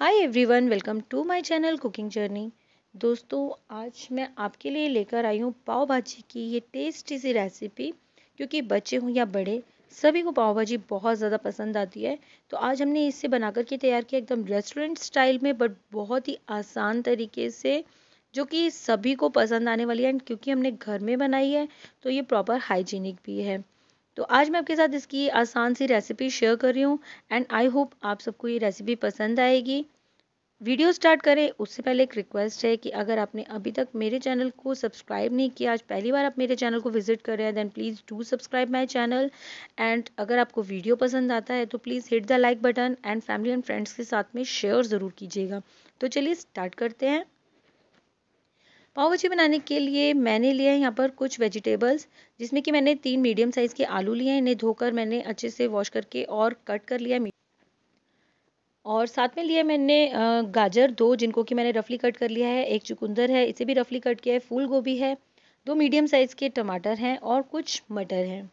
hi everyone welcome to my channel cooking journey दोस्तों आज मैं आपके लिए लेकर आई हूँ पाव भाजी की ये टेस्टी सी रेसिपी क्योंकि बच्चे हों या बड़े सभी को पाव भाजी बहुत ज़्यादा पसंद आती है तो आज हमने इसे बना करके तैयार किया एकदम रेस्टोरेंट स्टाइल में बट बहुत ही आसान तरीके से जो कि सभी को पसंद आने वाली है एंड क्योंकि हमने घर में बनाई है तो ये प्रॉपर हाइजीनिक भी है तो आज मैं आपके साथ इसकी आसान सी रेसिपी शेयर कर रही हूँ एंड आई होप आप सबको ये रेसिपी पसंद आएगी वीडियो स्टार्ट करें उससे पहले एक रिक्वेस्ट है कि अगर आपने अभी तक मेरे चैनल को सब्सक्राइब नहीं किया आज पहली बार आप मेरे चैनल को विजिट कर रहे हैं then please do subscribe my channel and अगर आपको वीडियो पसंद आता है तो please hit the like button and family and friends के साथ में शेयर ज़रूर कीजिएगा तो चलिए स्टार्ट करते हैं पाव भाजी बनाने के लिए मैंने लिया है यहाँ पर कुछ वेजिटेबल्स जिसमें कि मैंने तीन मीडियम साइज़ के आलू लिए हैं इन्हें धोकर मैंने अच्छे से वॉश करके और कट कर लिया और साथ में लिया मैंने गाजर दो जिनको कि मैंने रफली कट कर लिया है एक चुकंदर है इसे भी रफली कट किया है फूल गोभी है दो मीडियम साइज़ के टमाटर हैं और कुछ मटर हैं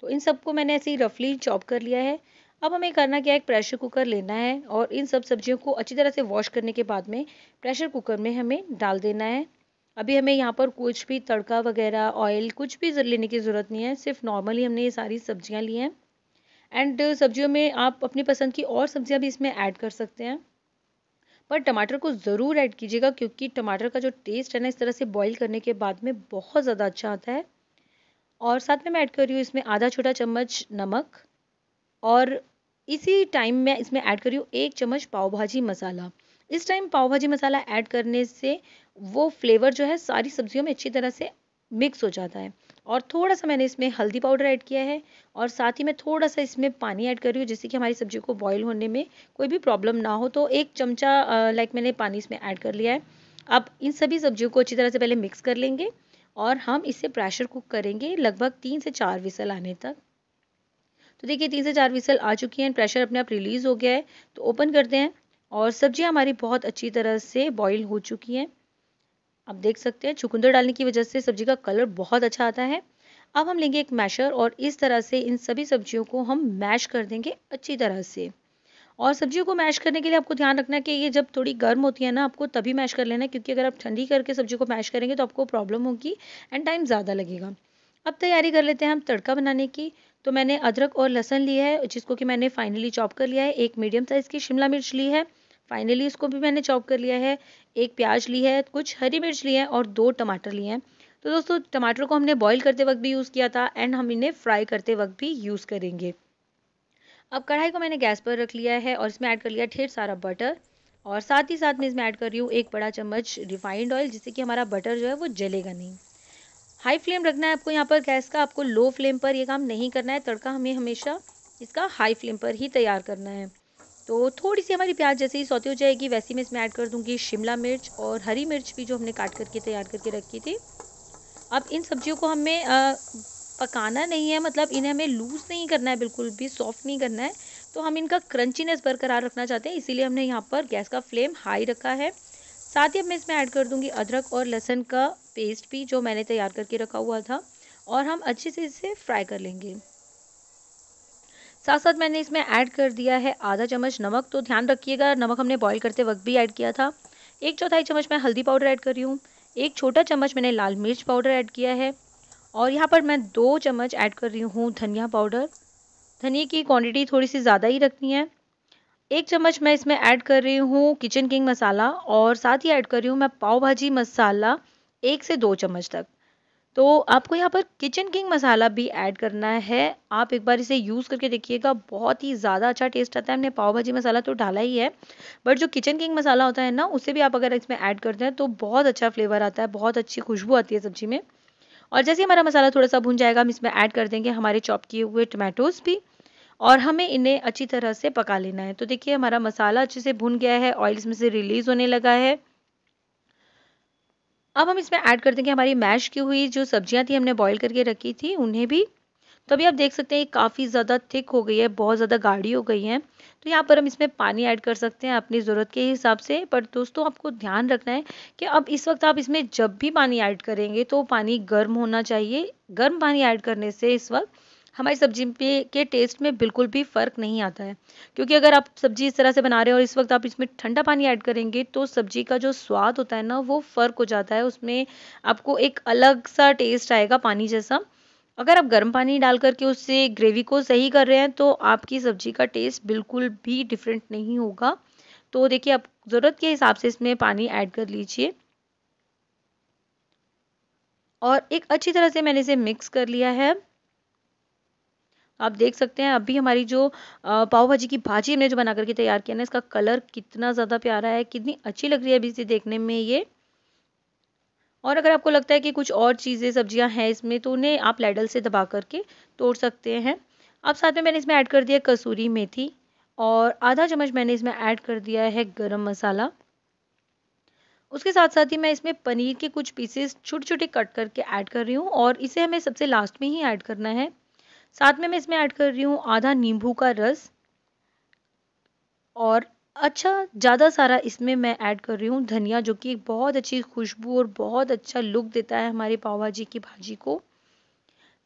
तो इन सबको मैंने ऐसे ही रफली चॉप कर लिया है अब हमें करना क्या है एक प्रेशर कुकर लेना है और इन सब सब्जियों को अच्छी तरह से वॉश करने के बाद में प्रेशर कुकर में हमें डाल देना है अभी हमें यहाँ पर कुछ भी तड़का वगैरह ऑयल कुछ भी लेने की ज़रूरत नहीं है सिर्फ नॉर्मली हमने ये सारी सब्जियाँ ली हैं एंड सब्जियों में आप अपनी पसंद की और सब्जियाँ भी इसमें ऐड कर सकते हैं पर टमाटर को ज़रूर ऐड कीजिएगा क्योंकि टमाटर का जो टेस्ट है ना इस तरह से बॉईल करने के बाद में बहुत ज़्यादा अच्छा आता है और साथ में मैं ऐड कर रही हूँ इसमें आधा छोटा चम्मच नमक और इसी टाइम मैं इसमें ऐड कर रही हूँ एक चम्मच पाव भाजी मसाला इस टाइम पाव भाजी मसाला ऐड करने से वो फ्लेवर जो है सारी सब्जियों में अच्छी तरह से मिक्स हो जाता है और थोड़ा सा मैंने इसमें हल्दी पाउडर ऐड किया है और साथ ही मैं थोड़ा सा इसमें पानी ऐड कर रही हूँ जिससे कि हमारी सब्जी को बॉईल होने में कोई भी प्रॉब्लम ना हो तो एक चमचा लाइक मैंने पानी इसमें ऐड कर लिया है अब इन सभी सब्जियों को अच्छी तरह से पहले मिक्स कर लेंगे और हम इसे प्रेशर कुक करेंगे लगभग तीन से चार विसल आने तक तो देखिए तीन से चार विसल आ चुकी हैं प्रेशर अपने आप रिलीज़ हो गया है तो ओपन करते हैं और सब्जियाँ हमारी बहुत अच्छी तरह से बॉयल हो चुकी हैं आप देख सकते हैं चुकंदर डालने की वजह से सब्जी का कलर बहुत अच्छा आता है अब हम लेंगे एक मैशर और इस तरह से इन सभी सब्जियों को हम मैश कर देंगे अच्छी तरह से और सब्जियों को मैश करने के लिए आपको ध्यान रखना है कि ये जब थोड़ी गर्म होती है ना आपको तभी मैश कर लेना है क्योंकि अगर आप ठंडी करके सब्जी को मैश करेंगे तो आपको प्रॉब्लम होगी एंड टाइम ज़्यादा लगेगा अब तैयारी कर लेते हैं हम तड़का बनाने की तो मैंने अदरक और लहसन लिया है जिसको कि मैंने फाइनली चॉप कर लिया है एक मीडियम साइज़ की शिमला मिर्च ली है फाइनली इसको भी मैंने चॉप कर लिया है एक प्याज ली है कुछ हरी मिर्च ली है और दो टमाटर लिए हैं तो दोस्तों टमाटर को हमने बॉईल करते वक्त भी यूज़ किया था एंड हम इन्हें फ्राई करते वक्त भी यूज़ करेंगे अब कढ़ाई को मैंने गैस पर रख लिया है और इसमें ऐड कर लिया ढेर सारा बटर और साथ ही साथ में इसमें ऐड कर रही हूँ एक बड़ा चम्मच रिफाइंड ऑयल जिससे कि हमारा बटर जो है वो जलेगा नहीं हाई फ्लेम रखना है आपको यहाँ पर गैस का आपको लो फ्लेम पर ये काम नहीं करना है तड़का हमें हमेशा इसका हाई फ्लेम पर ही तैयार करना है तो थोड़ी सी हमारी प्याज जैसे ही सौती हो जाएगी वैसे ही मैं इसमें ऐड कर दूंगी शिमला मिर्च और हरी मिर्च भी जो हमने काट करके तैयार करके रखी थी अब इन सब्जियों को हमें पकाना नहीं है मतलब इन्हें हमें लूज़ नहीं करना है बिल्कुल भी सॉफ्ट नहीं करना है तो हम इनका क्रंचीनेस बरकरार रखना चाहते हैं इसीलिए हमने यहाँ पर गैस का फ्लेम हाई रखा है साथ ही अब मैं इसमें ऐड कर दूँगी अदरक और लहसुन का पेस्ट भी जो मैंने तैयार करके रखा हुआ था और हम अच्छे से इसे फ्राई कर लेंगे साथ साथ मैंने इसमें ऐड कर दिया है आधा चम्मच नमक तो ध्यान रखिएगा नमक हमने बॉईल करते वक्त भी ऐड किया था एक चौथाई चम्मच मैं हल्दी पाउडर ऐड कर रही हूँ एक छोटा चम्मच मैंने लाल मिर्च पाउडर ऐड किया है और यहाँ पर मैं दो चम्मच ऐड कर रही हूँ धनिया पाउडर धनिया की क्वान्टिटी थोड़ी सी ज़्यादा ही रखनी है एक चम्मच मैं इसमें ऐड कर रही हूँ किचन किंग मसाला और साथ ही ऐड कर रही हूँ मैं पाव भाजी मसाला एक से दो चम्मच तक तो आपको यहाँ पर किचन किंग मसाला भी ऐड करना है आप एक बार इसे यूज़ करके देखिएगा बहुत ही ज़्यादा अच्छा टेस्ट आता है हमने पाव भाजी मसाला तो डाला ही है बट जो किचन किंग मसाला होता है ना उसे भी आप अगर इसमें ऐड करते हैं तो बहुत अच्छा फ्लेवर आता है बहुत अच्छी खुशबू आती है सब्जी में और जैसे हमारा मसाला थोड़ा सा भुन जाएगा हम इसमें ऐड कर देंगे हमारे चॉप किए हुए टमाटोज़ भी और हमें इन्हें अच्छी तरह से पका लेना है तो देखिए हमारा मसाला अच्छे से भुन गया है ऑयल इसमें से रिलीज़ होने लगा है अब हम इसमें ऐड कर देंगे हमारी मैश की हुई जो सब्जियां थी हमने बॉईल करके रखी थी उन्हें भी तो अभी आप देख सकते हैं काफ़ी ज़्यादा थिक हो गई है बहुत ज़्यादा गाढ़ी हो गई है तो यहाँ पर हम इसमें पानी ऐड कर सकते हैं अपनी ज़रूरत के हिसाब से पर दोस्तों आपको ध्यान रखना है कि अब इस वक्त आप इसमें जब भी पानी ऐड करेंगे तो पानी गर्म होना चाहिए गर्म पानी ऐड करने से इस वक्त हमारी सब्जी पे के टेस्ट में बिल्कुल भी फ़र्क नहीं आता है क्योंकि अगर आप सब्जी इस तरह से बना रहे हो और इस वक्त आप इसमें ठंडा पानी ऐड करेंगे तो सब्जी का जो स्वाद होता है ना वो फ़र्क हो जाता है उसमें आपको एक अलग सा टेस्ट आएगा पानी जैसा अगर आप गर्म पानी डाल करके उससे ग्रेवी को सही कर रहे हैं तो आपकी सब्जी का टेस्ट बिल्कुल भी डिफरेंट नहीं होगा तो देखिए आप ज़रूरत के हिसाब से इसमें पानी ऐड कर लीजिए और एक अच्छी तरह से मैंने इसे मिक्स कर लिया है आप देख सकते हैं अभी हमारी जो पाव भाजी की भाजी हमने जो बना करके तैयार किया ना इसका कलर कितना ज़्यादा प्यारा है कितनी अच्छी लग रही है अभी इसे देखने में ये और अगर आपको लगता है कि कुछ और चीज़ें सब्जियां हैं इसमें तो उन्हें आप लैडल से दबा करके तोड़ सकते हैं अब साथ में मैंने इसमें ऐड कर दिया कसूरी मेथी और आधा चम्मच मैंने इसमें ऐड कर दिया है गरम मसाला उसके साथ साथ ही मैं इसमें पनीर के कुछ पीसेस छोटे छोटे कट करके ऐड कर रही हूँ और इसे हमें सबसे लास्ट में ही ऐड करना है साथ में मैं इसमें ऐड कर रही हूँ आधा नींबू का रस और अच्छा ज़्यादा सारा इसमें मैं ऐड कर रही हूँ धनिया जो कि एक बहुत अच्छी खुशबू और बहुत अच्छा लुक देता है हमारी पाव भाजी की भाजी को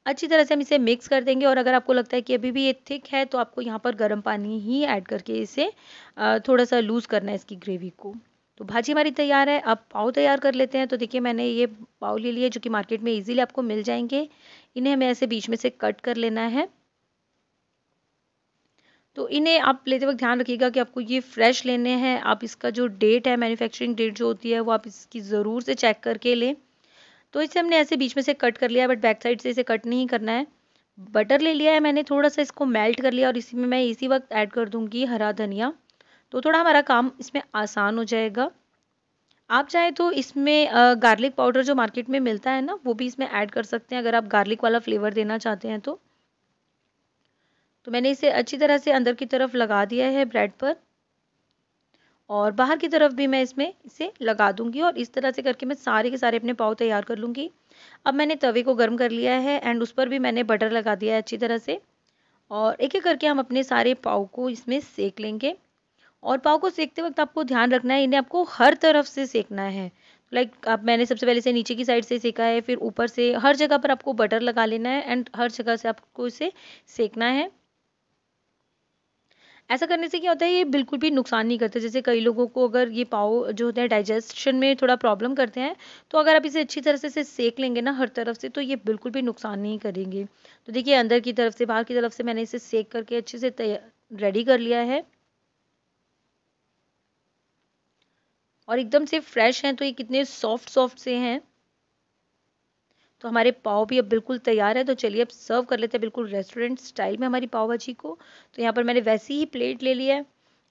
अच्छी तरह से हम इसे मिक्स कर देंगे और अगर आपको लगता है कि अभी भी ये थिक है तो आपको यहाँ पर गर्म पानी ही ऐड करके इसे थोड़ा सा लूज़ करना है इसकी ग्रेवी को तो भाजी हमारी तैयार है अब पाव तैयार कर लेते हैं तो देखिए मैंने ये पाव ले लिए जो कि मार्केट में इजीली आपको मिल जाएंगे इन्हें हमें ऐसे बीच में से कट कर लेना है तो इन्हें आप लेते वक्त ध्यान रखिएगा कि आपको ये फ्रेश लेने हैं आप इसका जो डेट है मैन्युफैक्चरिंग डेट जो होती है वो आप इसकी ज़रूर से चेक करके लें तो इसे हमने ऐसे बीच में से कट कर लिया बट बैक साइड से इसे कट नहीं करना है बटर ले लिया है मैंने थोड़ा सा इसको मेल्ट कर लिया और इसी में मैं इसी वक्त ऐड कर दूंगी हरा धनिया तो थोड़ा हमारा काम इसमें आसान हो जाएगा आप चाहे तो इसमें गार्लिक पाउडर जो मार्केट में मिलता है ना वो भी इसमें ऐड कर सकते हैं अगर आप गार्लिक वाला फ्लेवर देना चाहते हैं तो तो मैंने इसे अच्छी तरह से अंदर की तरफ लगा दिया है ब्रेड पर और बाहर की तरफ भी मैं इसमें इसे लगा दूंगी और इस तरह से करके मैं सारे के सारे अपने पाव तैयार कर लूँगी अब मैंने तवे को गर्म कर लिया है एंड उस पर भी मैंने बटर लगा दिया है अच्छी तरह से और एक एक करके हम अपने सारे पाव को इसमें सेक लेंगे और पाव को सेकते वक्त आपको ध्यान रखना है इन्हें आपको हर तरफ से सेकना है लाइक like, आप मैंने सबसे पहले से नीचे की साइड से सेका है फिर ऊपर से हर जगह पर आपको बटर लगा लेना है एंड हर जगह से आपको इसे सेकना है ऐसा करने से क्या होता है ये बिल्कुल भी नुकसान नहीं करते जैसे कई लोगों को अगर ये पाव जो होते हैं डाइजेशन में थोड़ा प्रॉब्लम करते हैं तो अगर आप इसे अच्छी तरह से इसे सेक लेंगे ना हर तरफ से तो ये बिल्कुल भी नुकसान नहीं करेंगे तो देखिए अंदर की तरफ से बाहर की तरफ से मैंने इसे सेक करके अच्छे से रेडी कर लिया है और एकदम से फ्रेश हैं तो ये कितने सॉफ्ट सॉफ्ट से हैं तो हमारे पाव भी अब बिल्कुल तैयार है तो चलिए अब सर्व कर लेते हैं बिल्कुल रेस्टोरेंट स्टाइल में हमारी पाव भाजी को तो यहाँ पर मैंने वैसी ही प्लेट ले लिया है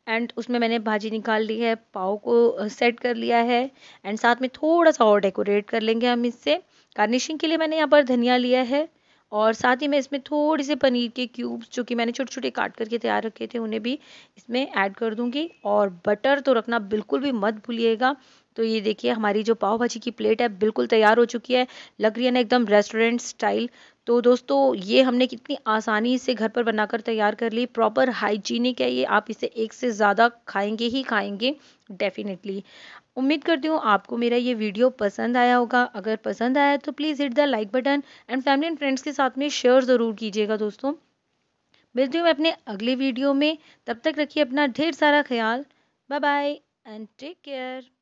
एंड उसमें मैंने भाजी निकाल ली है पाव को सेट कर लिया है एंड साथ में थोड़ा सा और डेकोरेट कर लेंगे हम इससे गार्निशिंग के लिए मैंने यहाँ पर धनिया लिया है और साथ ही मैं इसमें थोड़े से पनीर के क्यूब्स जो कि मैंने छोटे छोटे काट करके तैयार रखे थे उन्हें भी इसमें ऐड कर दूंगी और बटर तो रखना बिल्कुल भी मत भूलिएगा तो ये देखिए हमारी जो पाव भाजी की प्लेट है बिल्कुल तैयार हो चुकी है लग रही है ना एकदम रेस्टोरेंट स्टाइल तो दोस्तों ये हमने कितनी आसानी से घर पर बनाकर तैयार कर ली प्रॉपर हाइजीनिक है ये आप इसे एक से ज़्यादा खाएंगे ही खाएंगे डेफिनेटली उम्मीद करती हूँ आपको मेरा ये वीडियो पसंद आया होगा अगर पसंद आया तो please hit the like button and family and friends के साथ में शेयर ज़रूर कीजिएगा दोस्तों मिलती हूँ मैं अपने अगले वीडियो में तब तक रखिए अपना ढेर सारा ख्याल bye bye and take care